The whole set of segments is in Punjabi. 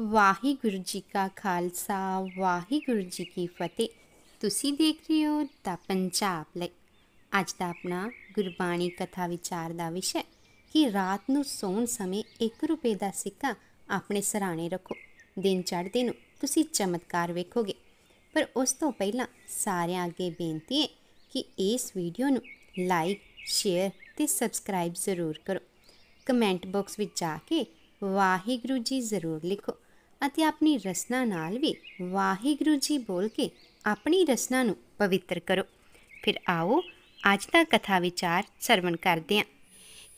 ਵਾਹਿਗੁਰੂ ਜੀ ਕਾ ਖਾਲਸਾ ਵਾਹਿਗੁਰੂ ਜੀ ਕੀ ਫਤਿਹ ਤੁਸੀਂ ਦੇਖ ਰਹੇ ਹੋ ਦਾ ਪੰਜਾਬ ਲਈ ਅੱਜ ਦਾ ਆਪਣਾ ਗੁਰਬਾਣੀ ਕਥਾ ਵਿਚਾਰ ਦਾ ਵਿਸ਼ਾ ਕਿ ਰਾਤ ਨੂੰ ਸੌਣ ਸਮੇਂ 1 ਰੁਪਏ ਦਾ ਸਿੱਕਾ ਆਪਣੇ ਸਰਾਣੇ ਰੱਖੋ ਦਿਨ ਚੜ੍ਹਦੇ ਨੂੰ ਤੁਸੀਂ ਚਮਤਕਾਰ ਵੇਖੋਗੇ ਪਰ ਉਸ ਤੋਂ ਪਹਿਲਾਂ ਸਾਰਿਆਂ ਅੱਗੇ ਬੇਨਤੀ ਹੈ ਕਿ ਇਸ ਵੀਡੀਓ ਨੂੰ ਲਾਈਕ ਸ਼ੇਅਰ ਤੇ ਸਬਸਕ੍ਰਾਈਬ ਜ਼ਰੂਰ ਕਰੋ ਕਮੈਂਟ ਬਾਕਸ ਵਿੱਚ ਜਾ ਕੇ ਵਾਹਿਗੁਰੂ ਜੀ ਜ਼ਰੂਰ ਲਿਖੋ ਅਤੇ ਆਪਣੀ ਰਸਨਾ ਨਾਲ ਵੀ ਵਾਹਿਗੁਰੂ ਜੀ ਬੋਲ ਕੇ ਆਪਣੀ ਰਸਨਾ ਨੂੰ ਪਵਿੱਤਰ ਕਰੋ ਫਿਰ ਆਓ ਅੱਜ ਦਾ ਕਥਾ ਵਿਚਾਰ ਸਰਵਣ ਕਰਦੇ ਹਾਂ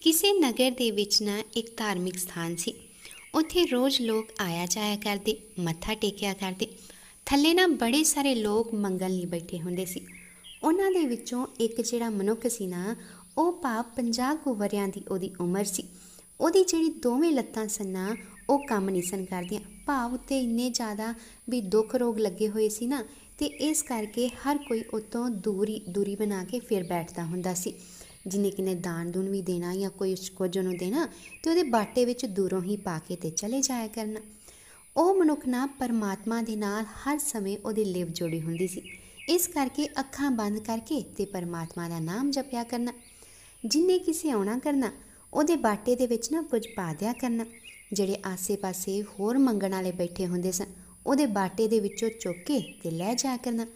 ਕਿਸੇ ਨਗਰ ਦੇ ਵਿੱਚ ਨਾ ਇੱਕ ਧਾਰਮਿਕ ਸਥਾਨ ਸੀ ਉੱਥੇ ਰੋਜ਼ ਲੋਕ ਆਇਆ ਜਾਇਆ ਕਰਦੇ ਮੱਥਾ ਟੇਕਿਆ ਕਰਦੇ ਥੱਲੇ ਨਾ ਬੜੇ ਸਾਰੇ ਲੋਕ ਮੰਗਲ ਲਈ ਬੈਠੇ ਹੁੰਦੇ ਸੀ ਉਹਨਾਂ ਦੇ ਵਿੱਚੋਂ ਇੱਕ ਜਿਹੜਾ ਮਨੁੱਖ ਸੀ ਨਾ ਉਹ ਪਾਪ 50 ਕੁ ਵਰਿਆਂ ਦੀ ਉਹਦੀ ਉਮਰ ਸੀ ਉਹਦੀ ਜਿਹੜੀ ਦੋਵੇਂ ਲੱਤਾਂ ਸੰਨਾ ਉਹ ਕੰਮ ਨਹੀਂ ਸਨ ਕਰਦੀਆਂ ਭਾਵ ਉੱਤੇ ਇੰਨੇ ਜ਼ਿਆਦਾ ਵੀ ਦੁੱਖ ਰੋਗ ਲੱਗੇ ਹੋਏ ਸੀ ਨਾ ਤੇ ਇਸ ਕਰਕੇ ਹਰ ਕੋਈ ਉਤੋਂ ਦੂਰੀ ਦੂਰੀ ਬਣਾ ਕੇ ਫਿਰ ਬੈਠਦਾ ਹੁੰਦਾ ਸੀ ਜਿਨੇ ਕਿਨੇ ਦਾਨ ਦੂਨ ਵੀ ਦੇਣਾ ਜਾਂ ਕੋਈ ਕੁਝ ਜਨੂ ਦੇਣਾ ਤੇ ਉਹਦੇ ਬਾਟੇ ਵਿੱਚ ਦੂਰੋਂ ਹੀ ਪਾ ਕੇ ਤੇ ਚਲੇ ਜਾਇਆ ਕਰਨਾ ਉਹ ਮਨੁੱਖ ਨਾ ਪਰਮਾਤਮਾ ਦੇ ਨਾਲ ਹਰ ਸਮੇਂ ਉਹਦੀ ਲਿਵ ਜੋੜੀ ਹੁੰਦੀ ਸੀ ਇਸ ਕਰਕੇ ਅੱਖਾਂ ਬੰਦ ਕਰਕੇ ਤੇ ਪਰਮਾਤਮਾ ਦਾ ਨਾਮ ਜਪਿਆ ਕਰਨਾ ਜਿਨੇ ਕਿਸੇ ਆਉਣਾ ਕਰਨਾ ਉਹਦੇ ਬਾਟੇ ਦੇ ਵਿੱਚ ਨਾ ਕੁਝ ਪਾ ਦਿਆ ਕਰਨ ਜਿਹੜੇ ਆਸੇ-ਪਾਸੇ ਹੋਰ ਮੰਗਣ ਵਾਲੇ ਬੈਠੇ ਹੁੰਦੇ ਸਨ ਉਹਦੇ ਬਾਟੇ ਦੇ ਵਿੱਚੋਂ ਚੁੱਕ ਕੇ ਤੇ ਲੈ ਜਾ ਕਰਨਾ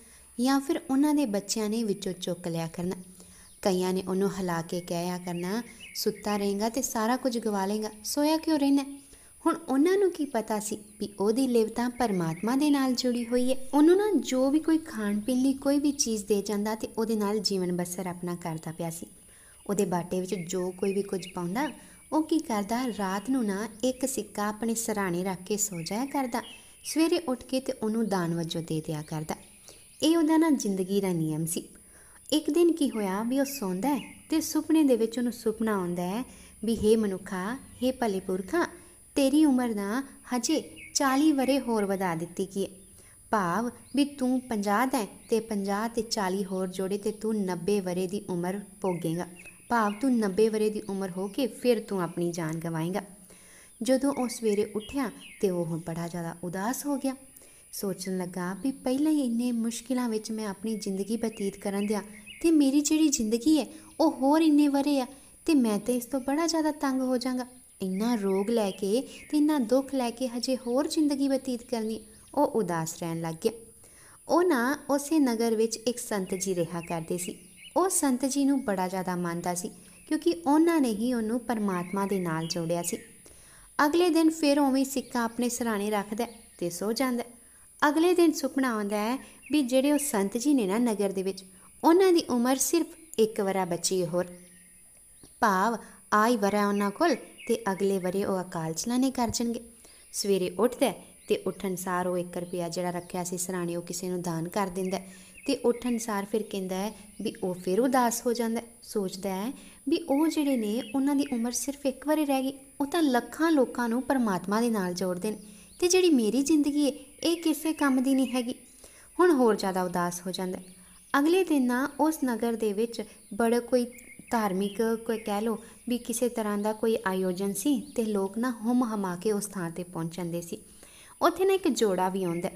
ਜਾਂ ਫਿਰ ਉਹਨਾਂ ਦੇ ਬੱਚਿਆਂ ਨੇ ਵਿੱਚੋਂ ਚੁੱਕ ਲਿਆ ਕਰਨਾ ਕਈਆਂ ਨੇ ਉਹਨੂੰ ਹਲਾ ਕੇ ਕਹਿਆ ਕਰਨਾ ਸੁੱਤਾ ਰਹੇਗਾ ਤੇ ਸਾਰਾ ਕੁਝ ਗਵਾ ਲੇਗਾ ਸੋਇਆ ਕਿਉਂ ਰਹਿਣਾ ਹੁਣ ਉਹਨਾਂ ਨੂੰ ਕੀ ਪਤਾ ਸੀ ਵੀ ਉਹਦੀ ਲਿਵ ਤਾਂ ਪਰਮਾਤਮਾ ਦੇ ਨਾਲ ਜੁੜੀ ਹੋਈ ਹੈ ਉਹਨੂੰ ਨਾ ਜੋ ਵੀ ਕੋਈ ਖਾਣ ਪੀਣ ਲਈ ਕੋਈ ਵੀ ਚੀਜ਼ ਦੇ ਜਾਂਦਾ ਤੇ ਉਹਦੇ ਨਾਲ ਜੀਵਨ ਬਸਰ ਆਪਣਾ ਕਰਦਾ ਪਿਆ ਸੀ ਉਹਦੇ ਬਾਟੇ ਵਿੱਚ ਜੋ ਕੋਈ ਵੀ ਕੁਝ ਪਾਉਂਦਾ ਉਹ ਕੀ ਕਰਦਾ ਰਾਤ ਨੂੰ ਨਾ ਇੱਕ ਸਿੱਕਾ ਆਪਣੇ ਸਰਾਣੇ ਰੱਖ ਕੇ ਸੋ ਜਾਇਆ ਕਰਦਾ ਸਵੇਰੇ ਉੱਠ ਕੇ ਤੇ ਉਹਨੂੰ ਦਾਨ ਵਜੋਂ ਦੇ ਦਿਆ ਕਰਦਾ ਇਹ ਉਹਦਾ ਨਾ ਜ਼ਿੰਦਗੀ ਦਾ ਨਿਯਮ ਸੀ ਇੱਕ ਦਿਨ ਕੀ ਹੋਇਆ ਵੀ ਉਹ ਸੌਂਦਾ ਹੈ ਤੇ ਸੁਪਨੇ ਦੇ ਵਿੱਚ ਉਹਨੂੰ ਸੁਪਨਾ ਆਉਂਦਾ ਹੈ ਵੀ हे ਮਨੁੱਖਾ हे ਭਲੇ ਪੁਰਖਾ ਤੇਰੀ ਉਮਰ ਨਾ ਹਜੇ 40 ਵਰੇ ਹੋਰ ਵਧਾ ਦਿੱਤੀ ਕੀ ਭਾਵ ਵੀ ਤੂੰ 50 ਦਾ ਤੇ 50 ਤੇ 40 ਹੋਰ ਜੋੜੇ ਤੇ ਤੂੰ 90 ਵਰੇ ਦੀ ਉਮਰ ਭੋਗੇਗਾ ਭਾਵ ਤੂੰ 90 ਵਰੇ ਦੀ ਉਮਰ ਹੋ ਕੇ ਫਿਰ ਤੂੰ ਆਪਣੀ ਜਾਨ ਗਵਾਏਂਗਾ ਜਦੋਂ ਉਹ ਸਵੇਰੇ ਉੱਠਿਆ ਤੇ ਉਹ ਹੁਣ ਬੜਾ ਜ਼ਿਆਦਾ ਉਦਾਸ ਹੋ ਗਿਆ ਸੋਚਣ ਲੱਗਾ ਵੀ ਪਹਿਲਾਂ ਹੀ ਇੰਨੇ ਮੁਸ਼ਕਿਲਾਂ ਵਿੱਚ ਮੈਂ ਆਪਣੀ ਜ਼ਿੰਦਗੀ ਬਤੀਤ ਕਰਨ ਦਿਆ ਤੇ ਮੇਰੀ ਜਿਹੜੀ ਜ਼ਿੰਦਗੀ ਹੈ ਉਹ ਹੋਰ ਇੰਨੇ ਵਰੇ ਆ ਤੇ ਮੈਂ ਤੇ ਇਸ ਤੋਂ ਬੜਾ ਜ਼ਿਆਦਾ ਤੰਗ ਹੋ ਜਾਗਾ ਇੰਨਾ ਰੋਗ ਲੈ ਕੇ ਤੇ ਇੰਨਾ ਦੁੱਖ ਲੈ ਕੇ ਹਜੇ ਹੋਰ ਜ਼ਿੰਦਗੀ ਬਤੀਤ ਕਰਨੀ ਉਹ ਉਦਾਸ ਰਹਿਣ ਲੱਗ ਗਿਆ ਉਹ ਨਾ ਉਸੇ ਨਗਰ ਵਿੱਚ ਇੱਕ ਸੰਤ ਜੀ ਰਿਹਾ ਕਰਦੇ ਸੀ ਉਹ ਸੰਤ ਜੀ ਨੂੰ ਬੜਾ ਜ਼ਿਆਦਾ ਮੰਨਦਾ ਸੀ ਕਿਉਂਕਿ ਉਹਨਾਂ ਨੇ ਹੀ ਉਹਨੂੰ ਪਰਮਾਤਮਾ ਦੇ ਨਾਲ ਜੋੜਿਆ ਸੀ ਅਗਲੇ ਦਿਨ ਫਿਰ ਉਵੇਂ ਸਿੱਕਾ ਆਪਣੇ ਸਰਾਣੇ ਰੱਖਦਾ ਤੇ ਸੋ ਜਾਂਦਾ ਅਗਲੇ ਦਿਨ ਸੁਪਨਾ ਆਉਂਦਾ ਹੈ ਵੀ ਜਿਹੜੇ ਉਹ ਸੰਤ ਜੀ ਨੇ ਨਾ ਨਗਰ ਦੇ ਵਿੱਚ ਉਹਨਾਂ ਦੀ ਉਮਰ ਸਿਰਫ ਇੱਕ ਵਾਰਾ ਬਚੀ ਹੋਰ ਭਾਵ ਆਈ ਵਰਾ ਉਹਨਾਂ ਕੋਲ ਤੇ ਅਗਲੇ ਵਰੇ ਉਹ ਅਕਾਲ ਚਲਾਣੇ ਕਰ ਜਣਗੇ ਸਵੇਰੇ ਉੱਠਦਾ ਤੇ ਉਠਣਸਾਰ ਉਹ 1 ਰੁਪਿਆ ਜਿਹੜਾ ਰੱਖਿਆ ਸੀ ਸਰਾਣੇ ਉਹ ਕਿਸੇ ਨੂੰ ਦਾਨ ਕਰ ਦਿੰਦਾ ਤੇ ਉਠ ਅਨਸਾਰ ਫਿਰ ਕਹਿੰਦਾ ਹੈ ਵੀ ਉਹ ਫਿਰ ਉਦਾਸ ਹੋ ਜਾਂਦਾ ਸੋਚਦਾ ਹੈ ਵੀ ਉਹ ਜਿਹੜੇ ਨੇ ਉਹਨਾਂ ਦੀ ਉਮਰ ਸਿਰਫ ਇੱਕ ਵਾਰੀ ਰਹਿ ਗਈ ਉਹ ਤਾਂ ਲੱਖਾਂ ਲੋਕਾਂ ਨੂੰ ਪਰਮਾਤਮਾ ਦੇ ਨਾਲ ਜੋੜਦੇ ਨੇ ਤੇ ਜਿਹੜੀ ਮੇਰੀ ਜ਼ਿੰਦਗੀ ਹੈ ਇਹ ਕਿਸੇ ਕੰਮ ਦੀ ਨਹੀਂ ਹੈਗੀ ਹੁਣ ਹੋਰ ਜ਼ਿਆਦਾ ਉਦਾਸ ਹੋ ਜਾਂਦਾ ਅਗਲੇ ਦਿਨ ਨਾ ਉਸ ਨਗਰ ਦੇ ਵਿੱਚ ਬੜਾ ਕੋਈ ਧਾਰਮਿਕ ਕੋਈ ਕਹਿ ਲੋ ਵੀ ਕਿਸੇ ਤਰ੍ਹਾਂ ਦਾ ਕੋਈ ਆਯੋਜਨ ਸੀ ਤੇ ਲੋਕ ਨਾ ਹਮ ਹਮਾ ਕੇ ਉਸ ਥਾਂ ਤੇ ਪਹੁੰਚਣਦੇ ਸੀ ਉੱਥੇ ਨਾ ਇੱਕ ਜੋੜਾ ਵੀ ਆਉਂਦਾ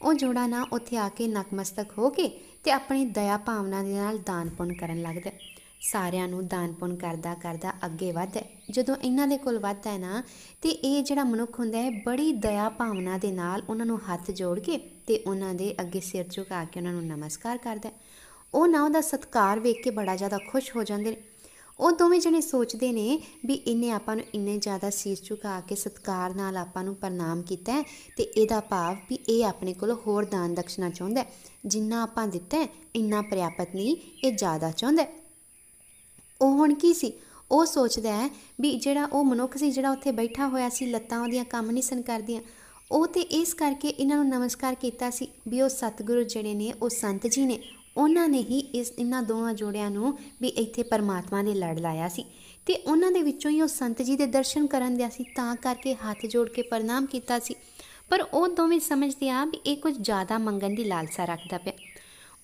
ਉਹ ਜੋੜਾ ਨਾ ਉੱਥੇ ਆ ਕੇ ਨਕਮਸਤਕ ਹੋ ਕੇ ਤੇ ਆਪਣੀ ਦਇਆ ਭਾਵਨਾ ਦੇ ਨਾਲ ਦਾਨ ਪੁੰਨ ਕਰਨ ਲੱਗਦਾ ਸਾਰਿਆਂ ਨੂੰ ਦਾਨ ਪੁੰਨ ਕਰਦਾ ਕਰਦਾ ਅੱਗੇ ਵੱਧਦਾ ਜਦੋਂ ਇਹਨਾਂ ਦੇ ਕੋਲ ਵੱਧਦਾ ਹੈ ਨਾ ਤੇ ਇਹ ਜਿਹੜਾ ਮਨੁੱਖ ਹੁੰਦਾ ਹੈ ਬੜੀ ਦਇਆ ਭਾਵਨਾ ਦੇ ਨਾਲ ਉਹਨਾਂ ਨੂੰ ਹੱਥ ਜੋੜ ਕੇ ਤੇ ਉਹਨਾਂ ਦੇ ਅੱਗੇ ਸਿਰ ਝੁਕਾ ਕੇ ਉਹਨਾਂ ਨੂੰ ਨਮਸਕਾਰ ਕਰਦਾ ਉਹ ਨਾ ਉਹਦਾ ਸਤਕਾਰ ਵੇਖ ਕੇ ਬੜਾ ਜ਼ਿਆਦਾ ਖੁਸ਼ ਹੋ ਜਾਂਦੇ ਨੇ ਉਹ ਦੋਵੇਂ ਜਣੇ ਸੋਚਦੇ ਨੇ ਵੀ ਇਹਨੇ ਆਪਾਂ ਨੂੰ ਇੰਨੇ ਜ਼ਿਆਦਾ ਸੀਸ ਝੁਕਾ ਕੇ ਸਤਕਾਰ ਨਾਲ ਆਪਾਂ ਨੂੰ ਪ੍ਰਣਾਮ ਕੀਤਾ ਤੇ ਇਹਦਾ ਭਾਵ ਵੀ ਇਹ ਆਪਣੇ ਕੋਲ ਹੋਰ ਦਾਨ ਦਕਸ਼ਨਾ ਚਾਹੁੰਦਾ ਹੈ ਜਿੰਨਾ ਆਪਾਂ ਦਿੱਤਾ ਹੈ ਇੰਨਾ ਪ੍ਰਿਆਪਤ ਨਹੀਂ ਇਹ ਜ਼ਿਆਦਾ ਚਾਹੁੰਦਾ ਹੈ ਉਹ ਹੁਣ ਕੀ ਸੀ ਉਹ ਸੋਚਦਾ ਹੈ ਵੀ ਜਿਹੜਾ ਉਹ ਮਨੁੱਖ ਸੀ ਜਿਹੜਾ ਉੱਥੇ ਬੈਠਾ ਹੋਇਆ ਸੀ ਲੱਤਾਂ ਉਹਦੀਆਂ ਕੰਮ ਨਹੀਂ ਸਨ ਕਰਦੀਆਂ ਉਹ ਤੇ ਇਸ ਕਰਕੇ ਇਹਨਾਂ ਨੂੰ ਨਮਸਕਾਰ ਕੀਤਾ ਸੀ ਵੀ ਉਹ ਸਤਿਗੁਰੂ ਜਿਹੜੇ ਨੇ ਉਹ ਸੰਤ ਜੀ ਨੇ ਉਹਨਾਂ ਨੇ ਹੀ ਇਸ ਇਹਨਾਂ ਦੋਵਾਂ ਜੋੜਿਆਂ ਨੂੰ ਵੀ ਇੱਥੇ ਪਰਮਾਤਮਾ ਦੇ ਲੜ ਲਾਇਆ ਸੀ ਤੇ ਉਹਨਾਂ ਦੇ ਵਿੱਚੋਂ ਹੀ ਉਹ ਸੰਤ ਜੀ ਦੇ ਦਰਸ਼ਨ ਕਰਨ ਦੇ ਸੀ ਤਾਂ ਕਰਕੇ ਹੱਥ ਜੋੜ ਕੇ ਪ੍ਰਣਾਮ ਕੀਤਾ ਸੀ ਪਰ ਉਹ ਦੋਵੇਂ ਸਮਝਦੇ ਆ ਵੀ ਇਹ ਕੁਝ ਜ਼ਿਆਦਾ ਮੰਗਣ ਦੀ ਲਾਲਸਾ ਰੱਖਦਾ ਪਿਆ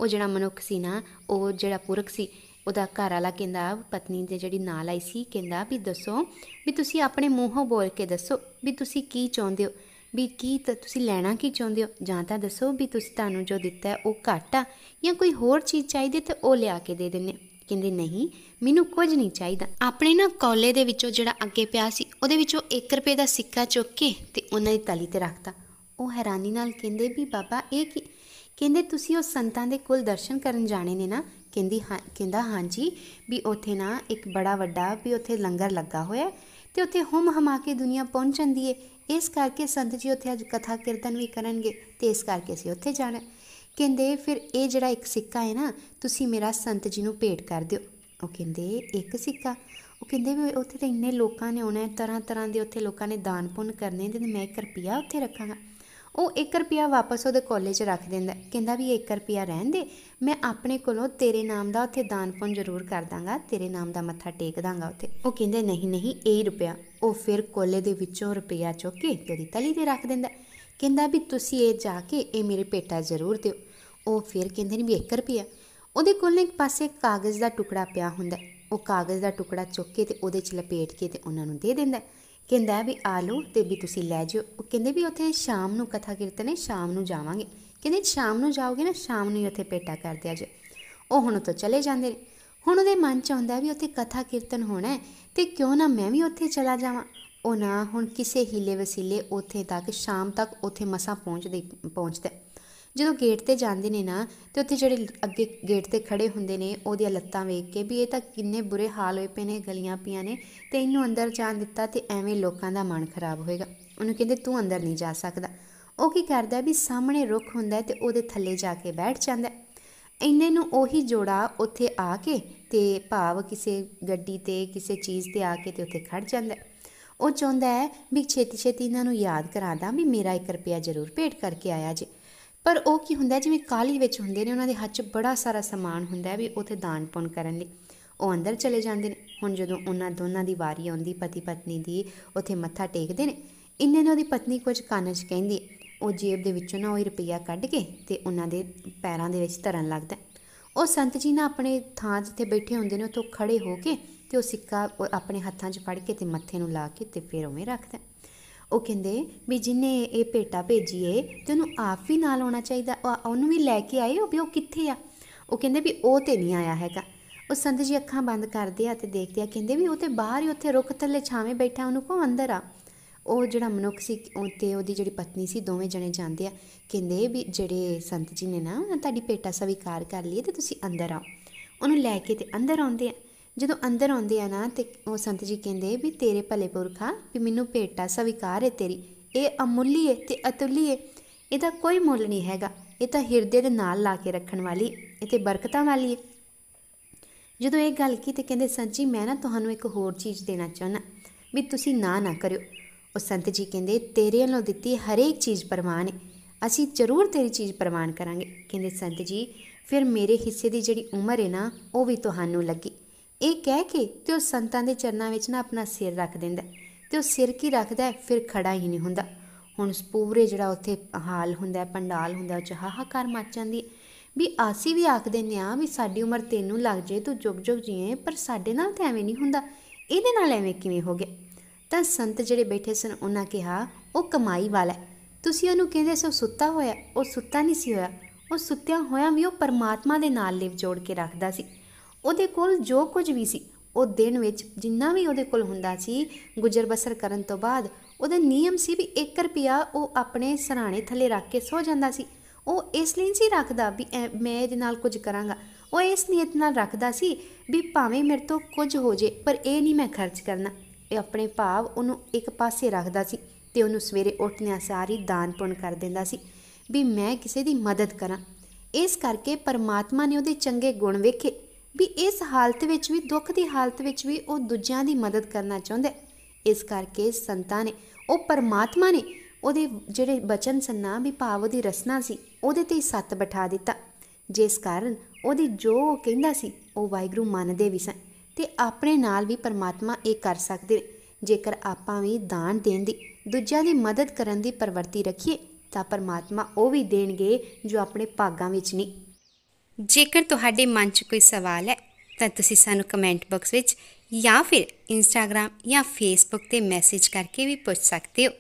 ਉਹ ਜਿਹੜਾ ਮਨੁੱਖ ਸੀ ਨਾ ਉਹ ਜਿਹੜਾ ਪੁਰਖ ਸੀ ਉਹਦਾ ਘਰ ਵਾਲਾ ਕਹਿੰਦਾ ਪਤਨੀ ਦੇ ਜਿਹੜੀ ਨਾਲ ਆਈ ਸੀ ਕਹਿੰਦਾ ਵੀ ਦੱਸੋ ਵੀ ਤੁਸੀਂ ਆਪਣੇ ਮੂੰਹੋਂ ਬੋਲ ਕੇ ਦੱਸੋ ਵੀ ਤੁਸੀਂ ਕੀ ਚਾਹੁੰਦੇ ਹੋ ਵੀ ਕੀ ਤੁਸੀਂ ਲੈਣਾ ਕੀ ਚਾਹੁੰਦੇ ਹੋ ਜਾਂ ਤਾਂ ਦੱਸੋ ਵੀ ਤੁਸੀਂ ਤੁਹਾਨੂੰ ਜੋ ਦਿੱਤਾ ਹੈ ਉਹ ਘੱਟ ਆ ਜਾਂ ਕੋਈ ਹੋਰ ਚੀਜ਼ ਚਾਹੀਦੀ ਤੇ ਉਹ ਲਿਆ ਕੇ ਦੇ ਦਿੰਨੇ ਕਹਿੰਦੇ ਨਹੀਂ ਮੈਨੂੰ ਕੁਝ ਨਹੀਂ ਚਾਹੀਦਾ ਆਪਣੇ ਨਾ ਕੋਲੇ ਦੇ ਵਿੱਚੋਂ ਜਿਹੜਾ ਅੱਗੇ ਪਿਆ ਸੀ ਉਹਦੇ ਵਿੱਚੋਂ 1 ਰੁਪਏ ਦਾ ਸਿੱਕਾ ਚੁੱਕ ਕੇ ਤੇ ਉਹਨਾਂ ਦੀ ਤਲੀ ਤੇ ਰੱਖਤਾ ਉਹ ਹੈਰਾਨੀ ਨਾਲ ਕਹਿੰਦੇ ਵੀ ਬਾਬਾ ਇਹ ਕੀ ਕਹਿੰਦੇ ਤੁਸੀਂ ਉਹ ਸੰਤਾਂ ਦੇ ਕੋਲ ਦਰਸ਼ਨ ਕਰਨ ਜਾਣੇ ਨੇ ਨਾ ਕਹਿੰਦੀ ਹਾਂ ਕਹਿੰਦਾ ਹਾਂਜੀ ਵੀ ਉੱਥੇ ਨਾ ਇੱਕ ਬੜਾ ਵੱਡਾ ਵੀ ਉੱਥੇ ਲੰਗਰ ਲੱਗਾ ਹੋਇਆ ਤੇ ਉੱਥੇ ਹਮ ਹਮਾ ਕੇ ਦੁਨੀਆ ਪਹੁੰਚਣ ਦੀ ਏ ਇਸ ਕਰਕੇ ਸੰਤ ਜੀ ਉੱਥੇ ਅੱਜ ਕਥਾ ਕੀਰਤਨ ਵੀ ਕਰਨਗੇ ਤੇ ਇਸ ਕਰਕੇ ਅਸੀਂ ਉੱਥੇ ਜਾਣਾ ਕਹਿੰਦੇ ਫਿਰ ਇਹ ਜਿਹੜਾ ਇੱਕ ਸਿੱਕਾ ਹੈ ਨਾ ਤੁਸੀਂ ਮੇਰਾ ਸੰਤ ਜੀ ਨੂੰ ਭੇਟ ਕਰ ਦਿਓ ਉਹ ਕਹਿੰਦੇ ਇੱਕ ਸਿੱਕਾ ਉਹ ਕਹਿੰਦੇ ਵੀ ਉੱਥੇ ਤਾਂ ਇੰਨੇ ਲੋਕਾਂ ਨੇ ਆਉਣਾ ਤਰ੍ਹਾਂ ਤਰ੍ਹਾਂ ਦੇ ਉੱਥੇ ਲੋਕਾਂ ਨੇ ਦਾਨ ਪੁੰਨ ਕਰਨੇ ਤੇ ਮੈਂ ਇੱਕ ਰੁਪਿਆ ਉੱਥੇ ਰੱਖਾਂਗਾ ਉਹ 1 ਰੁਪਿਆ ਵਾਪਸ ਉਹਦੇ ਕਾਲਜ ਰੱਖ ਦਿੰਦਾ ਕਹਿੰਦਾ ਵੀ 1 ਰੁਪਿਆ ਰਹਿਣ ਦੇ ਮੈਂ ਆਪਣੇ ਕੋਲੋਂ ਤੇਰੇ ਨਾਮ ਦਾ ਉੱਥੇ ਦਾਨ ਪੁੰਨ ਜ਼ਰੂਰ ਕਰ ਦਾਂਗਾ ਤੇਰੇ ਨਾਮ ਦਾ ਮੱਥਾ ਟੇਕ ਦਾਂਗਾ ਉੱਥੇ ਉਹ ਕਹਿੰਦੇ ਨਹੀਂ ਨਹੀਂ ਇਹ ਰੁਪਿਆ ਉਹ ਫਿਰ ਕੋਲੇ ਦੇ ਵਿੱਚੋਂ ਰੁਪਿਆ ਚੁੱਕ ਕੇ ਤੇਰੀ ਤਲੀ ਤੇ ਰੱਖ ਦਿੰਦਾ ਕਹਿੰਦਾ ਵੀ ਤੁਸੀਂ ਇਹ ਜਾ ਕੇ ਇਹ ਮੇਰੇ ਪੇਟਾ ਜ਼ਰੂਰ ਦਿਓ ਉਹ ਫਿਰ ਕਹਿੰਦੇ ਨੇ ਵੀ 1 ਰੁਪਿਆ ਉਹਦੇ ਕੋਲ ਇੱਕ ਪਾਸੇ ਕਾਗਜ਼ ਦਾ ਟੁਕੜਾ ਪਿਆ ਹੁੰਦਾ ਉਹ ਕਾਗਜ਼ ਦਾ ਟੁਕੜਾ ਚੁੱਕ ਕੇ ਤੇ ਉਹਦੇ 'ਚ ਲਪੇਟ ਕੇ ਤੇ ਉਹਨਾਂ ਨੂੰ ਦੇ ਦਿੰਦਾ ਕਹਿੰਦਾ ਵੀ ਆ ਲਓ ਤੇ ਵੀ ਤੁਸੀਂ ਲੈ ਜਿਓ ਉਹ ਕਹਿੰਦੇ ਵੀ ਉੱਥੇ ਸ਼ਾਮ ਨੂੰ ਕਥਾ ਕੀਰਤਨ ਹੈ ਸ਼ਾਮ ਨੂੰ ਜਾਵਾਂਗੇ ਕਹਿੰਦੇ ਸ਼ਾਮ ਨੂੰ ਜਾਓਗੇ ਨਾ ਸ਼ਾਮ ਨੂੰ ਹੀ ਉੱਥੇ ਪੇਟਾ ਕਰ ਦਿਆ ਜੇ ਉਹ ਹੁਣ ਤੋਂ ਚਲੇ ਜਾਂਦੇ ਨੇ ਹੁਣ ਉਹਦੇ ਮਨ 'ਚ ਆਉਂਦਾ ਵੀ ਉੱਥੇ ਕਥਾ ਕੀਰਤਨ ਹੋਣਾ ਹੈ ਤੇ ਕਿਉਂ ਨਾ ਮੈਂ ਵੀ ਉੱਥੇ ਚਲਾ ਜਾਵਾਂ ਉਹ ਨਾ ਹੁਣ ਕਿਸੇ ਹਿੱਲੇ ਵਸੀਲੇ ਉੱਥੇ ਤੱਕ ਸ਼ਾਮ ਤੱਕ ਉੱਥੇ ਮਸਾ ਪਹੁੰਚਦੇ ਪਹੁੰਚਦਾ ਜਦੋਂ ਗੇਟ ਤੇ ਜਾਂਦੇ ਨੇ ਨਾ ਤੇ ਉੱਥੇ ਜਿਹੜੇ ਅੱਗੇ ਗੇਟ ਤੇ ਖੜੇ ਹੁੰਦੇ ਨੇ ਉਹਦੀਆਂ ਲੱਤਾਂ ਵੇਖ ਕੇ ਵੀ ਇਹ ਤਾਂ ਕਿੰਨੇ ਬੁਰੇ ਹਾਲ ਹੋਏ ਪਏ ਨੇ ਗਲੀਆਂ ਪੀਆਂ ਨੇ ਤੇ ਇਹਨੂੰ ਅੰਦਰ ਜਾਣ ਦਿੱਤਾ ਤੇ ਐਵੇਂ ਲੋਕਾਂ ਦਾ ਮਨ ਖਰਾਬ ਹੋਏਗਾ ਉਹਨੂੰ ਕਹਿੰਦੇ ਤੂੰ ਅੰਦਰ ਨਹੀਂ ਜਾ ਸਕਦਾ ਉਹ ਕੀ ਕਰਦਾ ਵੀ ਸਾਹਮਣੇ ਰੁੱਖ ਹੁੰਦਾ ਤੇ ਉਹਦੇ ਥੱਲੇ ਜਾ ਕੇ ਬੈਠ ਜਾਂਦਾ ਇੰਨੇ ਨੂੰ ਉਹੀ ਜੋੜਾ ਉੱਥੇ ਆ ਕੇ ਤੇ ਭਾਵ ਕਿਸੇ ਗੱਡੀ ਤੇ ਕਿਸੇ ਚੀਜ਼ ਤੇ ਆ ਕੇ ਤੇ ਉੱਥੇ ਖੜ ਜਾਂਦਾ ਉਹ ਚਾਹੁੰਦਾ ਹੈ ਵੀ ਛੇਤੀ ਛੇਤੀ ਇਹਨਾਂ ਨੂੰ ਯਾਦ ਕਰਾਦਾ ਵੀ ਮੇਰਾ 1 ਰੁਪਿਆ ਜ਼ਰੂਰ ਭੇਟ ਕਰਕੇ ਆਇਆ ਜੇ ਪਰ ਉਹ ਕੀ ਹੁੰਦਾ ਜਿਵੇਂ ਕਾਲੀ ਵਿੱਚ ਹੁੰਦੇ ਨੇ ਉਹਨਾਂ ਦੇ ਹੱਥ 'ਚ ਬੜਾ ਸਾਰਾ ਸਮਾਨ ਹੁੰਦਾ ਵੀ ਉਥੇ ਦਾਨ ਪੁੰਨ ਕਰਨ ਲਈ ਉਹ ਅੰਦਰ ਚਲੇ ਜਾਂਦੇ ਨੇ ਹੁਣ ਜਦੋਂ ਉਹਨਾਂ ਦੋਨਾਂ ਦੀ ਵਾਰੀ ਆਉਂਦੀ ਪਤੀ ਪਤਨੀ ਦੀ ਉਥੇ ਮੱਥਾ ਟੇਕਦੇ ਨੇ ਇੰਨੇ ਨੇ ਉਹਦੀ ਪਤਨੀ ਕੁਝ ਕੰਨ 'ਚ ਕਹਿੰਦੀ ਉਹ ਜੇਬ ਦੇ ਵਿੱਚੋਂ ਨਾ ਉਹ ਰੁਪਈਆ ਕੱਢ ਕੇ ਤੇ ਉਹਨਾਂ ਦੇ ਪੈਰਾਂ ਦੇ ਵਿੱਚ ਧਰਨ ਲੱਗਦਾ ਉਹ ਸੰਤ ਜੀ ਨਾ ਆਪਣੇ ਥਾਂ ਜਿੱਥੇ ਬੈਠੇ ਹੁੰਦੇ ਨੇ ਉਥੋਂ ਖੜੇ ਹੋ ਕੇ ਤੇ ਉਹ ਸਿੱਕਾ ਆਪਣੇ ਹੱਥਾਂ 'ਚ ਫੜ ਕੇ ਤੇ ਮੱਥੇ ਨੂੰ ਲਾ ਕੇ ਤੇ ਫਿਰ ਉਵੇਂ ਰੱਖਦਾ ਉਹ ਕਹਿੰਦੇ ਵੀ ਜਿਨੇ ਇਹ ਭੇਟਾ ਭੇਜੀਏ ਤੇ ਉਹਨੂੰ ਆਪ ਵੀ ਨਾਲ ਆਉਣਾ ਚਾਹੀਦਾ ਉਹ- ਉਹਨੂੰ ਵੀ ਲੈ ਕੇ ਆਏ ਵੀ ਉਹ ਕਿੱਥੇ ਆ ਉਹ ਕਹਿੰਦੇ ਵੀ ਉਹ ਤੇ ਨਹੀਂ ਆਇਆ ਹੈਗਾ ਉਹ ਸੰਤ ਜੀ ਅੱਖਾਂ ਬੰਦ ਕਰਦੇ ਆ ਤੇ ਦੇਖਦੇ ਆ ਕਹਿੰਦੇ ਵੀ ਉਹ ਤੇ ਬਾਹਰ ਹੀ ਉੱਥੇ ਰੁੱਖ ਥੱਲੇ ਛਾਵੇਂ ਬੈਠਾ ਉਹਨੂੰ ਕੋ ਅੰਦਰ ਆ ਉਹ ਜਿਹੜਾ ਮਨੁੱਖ ਸੀ ਉਹ ਤੇ ਉਹਦੀ ਜਿਹੜੀ ਪਤਨੀ ਸੀ ਦੋਵੇਂ ਜਣੇ ਜਾਂਦੇ ਆ ਕਹਿੰਦੇ ਵੀ ਜਿਹੜੇ ਸੰਤ ਜੀ ਨੇ ਨਾ ਉਹਨਾਂ ਤੁਹਾਡੀ ਭੇਟਾ ਸਵੀਕਾਰ ਕਰ ਲਈ ਤੇ ਤੁਸੀਂ ਅੰਦਰ ਆਓ ਉਹਨੂੰ ਲੈ ਕੇ ਤੇ ਅੰਦਰ ਆਉਂਦੇ ਆ ਜਦੋਂ ਅੰਦਰ ਆਉਂਦੇ ਆ ਨਾ ਤੇ ਉਹ ਸੰਤ ਜੀ ਕਹਿੰਦੇ ਵੀ ਤੇਰੇ ਭਲੇ ਪੁਰਖਾ ਵੀ ਮੈਨੂੰ ਭੇਟਾ ਸਵੀਕਾਰ ਹੈ ਤੇਰੀ ਇਹ ਅਮੁੱਲੀ ਹੈ ਤੇ ਅਤੁੱਲੀ ਹੈ ਇਹਦਾ ਕੋਈ ਮੁੱਲ ਨਹੀਂ ਹੈਗਾ ਇਹ ਤਾਂ ਹਿਰਦੇ ਦੇ ਨਾਲ ਲਾ ਕੇ ਰੱਖਣ ਵਾਲੀ ਇਥੇ ਬਰਕਤਾਂ ਵਾਲੀ ਹੈ ਜਦੋਂ ਇਹ ਗੱਲ ਕੀਤੀ ਕਹਿੰਦੇ ਸੰਤ ਜੀ ਮੈਂ ਨਾ ਤੁਹਾਨੂੰ ਇੱਕ ਹੋਰ ਚੀਜ਼ ਦੇਣਾ ਚਾਹੁੰਨਾ ਵੀ ਤੁਸੀਂ ਨਾ ਨਾ ਕਰਿਓ ਉਹ ਸੰਤ ਜੀ ਕਹਿੰਦੇ ਤੇਰੇ ਵੱਲੋਂ ਦਿੱਤੀ ਹਰੇਕ ਚੀਜ਼ ਪ੍ਰਵਾਨ ਹੈ ਅਸੀਂ ਜ਼ਰੂਰ ਤੇਰੀ ਚੀਜ਼ ਪ੍ਰਵਾਨ ਕਰਾਂਗੇ ਕਹਿੰਦੇ ਸੰਤ ਜੀ ਫਿਰ ਮੇਰੇ ਹਿੱਸੇ ਦੀ ਜਿਹੜੀ ਉਮਰ ਹੈ ਨਾ ਉਹ ਵੀ ਤੁਹਾਨੂੰ ਲੱਗੀ ਇਹ ਕਹਿ ਕੇ ਤੇ ਉਹ ਸੰਤਾਂ ਦੇ ਚਰਨਾਂ ਵਿੱਚ ਨਾ ਆਪਣਾ ਸਿਰ ਰੱਖ ਦਿੰਦਾ ਤੇ ਉਹ ਸਿਰ ਕੀ ਰੱਖਦਾ ਫਿਰ ਖੜਾ ਹੀ ਨਹੀਂ ਹੁੰਦਾ ਹੁਣ ਪੂਰੇ ਜਿਹੜਾ ਉੱਥੇ ਹਾਲ ਹੁੰਦਾ ਪੰਡਾਲ ਹੁੰਦਾ ਉਹ ਚ ਹਾਹਾਕਾਰ ਮਚ ਜਾਂਦੀ ਵੀ ਆਸੀ ਵੀ ਆਖ ਦਿੰਨੇ ਆ ਵੀ ਸਾਡੀ ਉਮਰ ਤੈਨੂੰ ਲੱਗ ਜੇ ਤੂੰ ਜੁਗ ਜੁਗ ਜੀਏ ਪਰ ਸਾਡੇ ਨਾਲ ਤਾਂ ਐਵੇਂ ਨਹੀਂ ਹੁੰਦਾ ਇਹਦੇ ਨਾਲ ਐਵੇਂ ਕਿਵੇਂ ਹੋ ਗਿਆ ਤਾਂ ਸੰਤ ਜਿਹੜੇ ਬੈਠੇ ਸਨ ਉਹਨਾਂ ਕਿਹਾ ਉਹ ਕਮਾਈ ਵਾਲਾ ਤੁਸੀਂ ਉਹਨੂੰ ਕਹਿੰਦੇ ਸੋ ਸੁੱਤਾ ਹੋਇਆ ਉਹ ਸੁੱਤਾ ਨਹੀਂ ਸੀ ਹੋਇਆ ਉਹ ਸੁੱਤਿਆ ਹੋਇਆ ਵੀ ਉਹ ਪਰਮਾਤਮਾ ਦੇ ਨਾਲ ਲਿਵ ਜੋੜ ਕੇ ਰੱਖਦਾ ਸੀ ਉਹਦੇ ਕੋਲ ਜੋ ਕੁਝ ਵੀ ਸੀ ਉਹ ਦਿਨ ਵਿੱਚ ਜਿੰਨਾ ਵੀ ਉਹਦੇ ਕੋਲ ਹੁੰਦਾ ਸੀ ਗੁਜ਼ਰ ਬਸਰ ਕਰਨ ਤੋਂ ਬਾਅਦ ਉਹਦੇ ਨਿਯਮ ਸੀ ਵੀ 1 ਰੁਪਿਆ ਉਹ ਆਪਣੇ ਸਰਾਣੇ ਥੱਲੇ ਰੱਖ ਕੇ ਸੋ ਜਾਂਦਾ ਸੀ ਉਹ ਇਸ ਲਈ ਸੀ ਰੱਖਦਾ ਵੀ ਮੈਂ ਇਹਦੇ ਨਾਲ ਕੁਝ ਕਰਾਂਗਾ ਉਹ ਇਸ ਨੀਅਤ ਨਾਲ ਰੱਖਦਾ ਸੀ ਵੀ ਭਾਵੇਂ ਮੇਰੇ ਤੋਂ ਕੁਝ ਹੋ ਜੇ ਪਰ ਇਹ ਨਹੀਂ ਮੈਂ ਖਰਚ ਕਰਨਾ ਇਹ ਆਪਣੇ ਭਾਵ ਉਹਨੂੰ ਇੱਕ ਪਾਸੇ ਰੱਖਦਾ ਸੀ ਤੇ ਉਹਨੂੰ ਸਵੇਰੇ ਉੱਠਦਿਆਂ ਸਾਰੀ ਦਾਨ ਪੁੰਨ ਕਰ ਦਿੰਦਾ ਸੀ ਵੀ ਮੈਂ ਕਿਸੇ ਦੀ ਮਦਦ ਕਰਾਂ ਇਸ ਕਰਕੇ ਪਰਮਾਤਮਾ ਨੇ ਉਹਦੇ ਚੰਗੇ ਗੁਣ ਵੇਖੇ ਵੀ ਇਸ ਹਾਲਤ ਵਿੱਚ ਵੀ ਦੁੱਖ ਦੀ ਹਾਲਤ ਵਿੱਚ ਵੀ ਉਹ ਦੂਜਿਆਂ ਦੀ ਮਦਦ ਕਰਨਾ ਚਾਹੁੰਦਾ ਇਸ ਕਰਕੇ ਸੰਤਾਂ ਨੇ ਉਹ ਪਰਮਾਤਮਾ ਨੇ ਉਹਦੇ ਜਿਹੜੇ ਬਚਨ ਸੰਨਾ ਵੀ ਭਾਵ ਉਹਦੀ ਰਸਨਾ ਸੀ ਉਹਦੇ ਤੇ ਸੱਤ ਬਿਠਾ ਦਿੱਤਾ ਜਿਸ ਕਾਰਨ ਉਹਦੀ ਜੋ ਉਹ ਕਹਿੰਦਾ ਸੀ ਉਹ ਵਾਹਿਗੁਰੂ ਮੰਨਦੇ ਵੀ ਸਨ ਤੇ ਆਪਣੇ ਨਾਲ ਵੀ ਪਰਮਾਤਮਾ ਇਹ ਕਰ ਸਕਦੇ ਜੇਕਰ ਆਪਾਂ ਵੀ ਦਾਨ ਦੇਣ ਦੀ ਦੂਜਿਆਂ ਦੀ ਮਦਦ ਕਰਨ ਦੀ ਪ੍ਰਵਰਤੀ ਰੱਖੀਏ ਤਾਂ ਪਰਮਾਤਮਾ ਉਹ ਵੀ ਦੇਣਗੇ ਜੋ ਆਪਣੇ ਭਾਗਾਂ ਵਿੱਚ ਨਹੀਂ ਜੇਕਰ ਤੁਹਾਡੇ ਮਨ 'ਚ ਕੋਈ ਸਵਾਲ ਹੈ ਤਾਂ ਤੁਸੀਂ ਸਾਨੂੰ ਕਮੈਂਟ ਬਾਕਸ ਵਿੱਚ ਜਾਂ ਫਿਰ ਇੰਸਟਾਗ੍ਰam ਜਾਂ ਫੇਸਬੁੱਕ ਤੇ ਮੈਸੇਜ ਕਰਕੇ ਵੀ ਪੁੱਛ ਸਕਦੇ ਹੋ